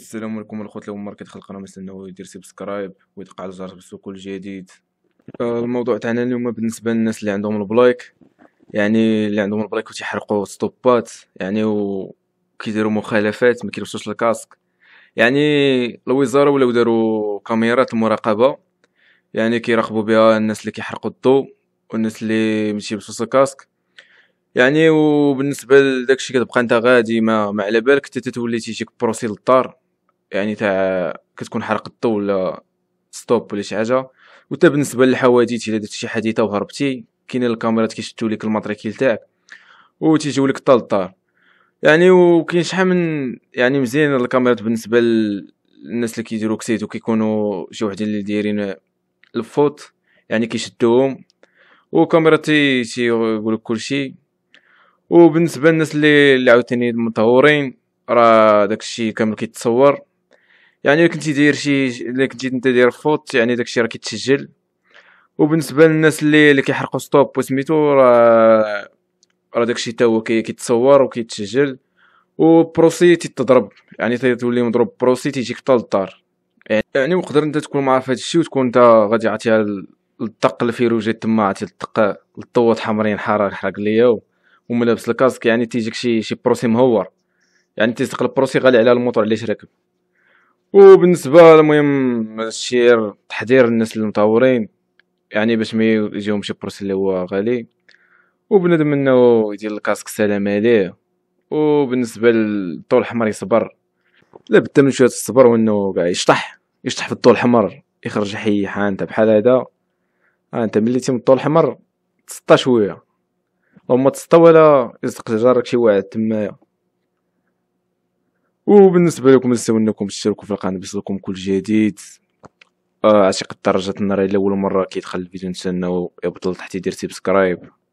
السلام عليكم الخوت هما ماركت خلق راه مستناو يدير سبسكرايب ويدق على الجرس باش كل جديد الموضوع تاعنا اليوم بالنسبه للناس اللي عندهم البلايك يعني اللي عندهم البلايك وتيحرقوا ستوبات يعني وكيديروا مخالفات ما كيلبسوش الكاسك يعني الوزاره ولاو داروا كاميرات المراقبه يعني كيراقبوا بها الناس اللي كيحرقوا الضو والناس اللي ماشي يلبسوا الكاسك يعني وبالنسبه لداكشي كتبقى انت غادي ما, ما على بالك حتى تولي تيجيك بروسي للدار يعني تاع كتكون حرق الضو ولا ستوب ولا شي حاجه وتا بالنسبه للحوادث الا درتي شي حادثه وهربتي كاينين الكاميرات كيشتو لك الماتريكيل تاعك وتيجيو لك حتى للدار يعني وكاين شحال من يعني مزيان الكاميرات بالنسبه للناس اللي كيديروا كسيت وكيكونوا شي وحدين اللي دايرين الفوت يعني كيشدوهم وكاميرا تي تيقول لك كلشي وبالنسبه للناس اللي اللي عاوتاني متهورين راه داكشي كامل كيتصور يعني الا كنتي داير شي الا كنتي انت داير فوت يعني داكشي راه كيتسجل وبالنسبه للناس اللي اللي كيحرقوا ستوب وسميتو راه راه داكشي حتى هو كيتصور وكيتسجل وبروسي تضرب يعني تولي مضروب بروسي تيجيك حتى للدار يعني وقدر انت تكون معرف هذا الشيء وتكون انت غادي عطيها الطق روجي تما عطي الطق الطوط حمرين حراق حرق ليا وملابس الكاسك يعني تيجيك شي شي بروسي مهور يعني تيزق البروسي غالي على الموطور اللي تركب وبالنسبه المهم الشير تحضير الناس المطورين يعني باش ما يجيهم شي بروس اللي هو غالي وبندم انه يدير الكاسك سلام عليه وبالنسبه للطول الحمر يصبر لا بد من شويه الصبر وانه كاع يشطح يشطح في الطول الحمر يخرج حي انت بحال هذا آه، انت ملي تيم الطول الحمر تسطى شويه ما تسطى ولا يزق جارك شي واحد تمايا وبالنسبه لكم ما انكم تشتركوا في القناه باش يصلكم كل جديد آه عشان النار الاول مره كيدخل الفيديو نتسناو يبطل تحت يدير سبسكرايب